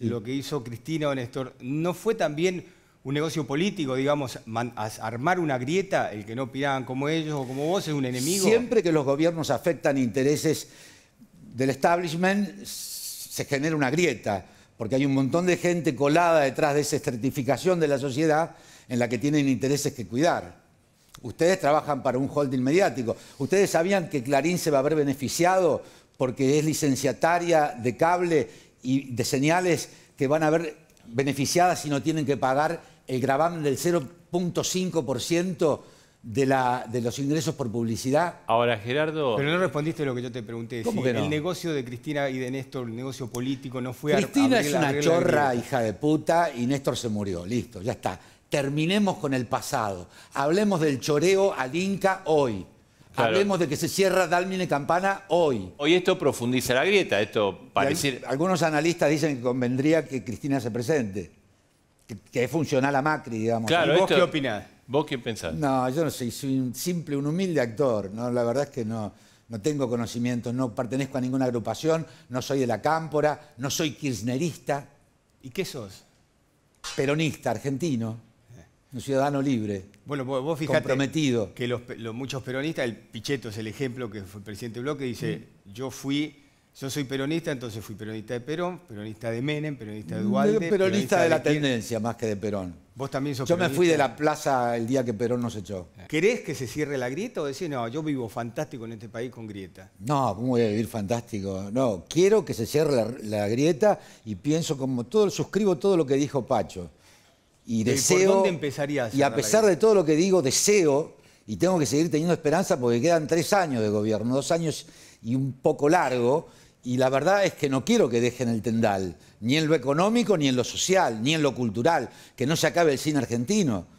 lo que hizo Cristina o Néstor, ¿no fue también un negocio político, digamos, armar una grieta, el que no pidan como ellos o como vos es un enemigo? Siempre que los gobiernos afectan intereses del establishment, se genera una grieta, porque hay un montón de gente colada detrás de esa estratificación de la sociedad en la que tienen intereses que cuidar. Ustedes trabajan para un holding mediático. Ustedes sabían que Clarín se va a haber beneficiado porque es licenciataria de cable y de señales que van a ver beneficiadas si no tienen que pagar el gravamen del 0.5% de, de los ingresos por publicidad. Ahora, Gerardo... Pero no respondiste lo que yo te pregunté. El negocio de Cristina y de Néstor, el negocio político, no fue... Cristina es una chorra, hija de puta, y Néstor se murió. Listo, ya está. Terminemos con el pasado. Hablemos del choreo al Inca hoy. Hablemos de que se cierra Dalmine Campana hoy. Hoy esto profundiza la grieta, esto Algunos analistas dicen que convendría que Cristina se presente, que, es funcional a Macri, digamos. ¿Y vos qué opinás? ¿Vos qué pensás? No, yo no soy, soy un simple, un humilde actor. No, la verdad es que no, no tengo conocimientos, no pertenezco a ninguna agrupación, no soy de la cámpora, no soy kirchnerista. ¿Y qué sos? Peronista, argentino un ciudadano libre. Bueno, vos, vos que los, muchos peronistas, el Pichetto es el ejemplo que fue el presidente bloque, dice, mm. yo fui, yo soy peronista, entonces fui peronista de Perón, peronista de Menem, peronista de mm, Duarte. Peronista, de, la tendencia más que de Perón. Vos también sos Yo me fui de la plaza el día que Perón nos echó. Eh. ¿Querés que se cierre la grieta o decís, no, yo vivo fantástico en este país con grieta? No, ¿cómo voy a vivir fantástico? No, quiero que se cierre la, la grieta y pienso como todo, suscribo todo lo que dijo Pacho y deseo. Y a pesar de todo lo que digo, deseo y tengo que seguir teniendo esperanza porque quedan tres años de gobierno, dos años y un poco largo. Y la verdad es que no quiero que dejen el tendal, ni en lo económico, ni en lo social, ni en lo cultural, que no se acabe el cine argentino.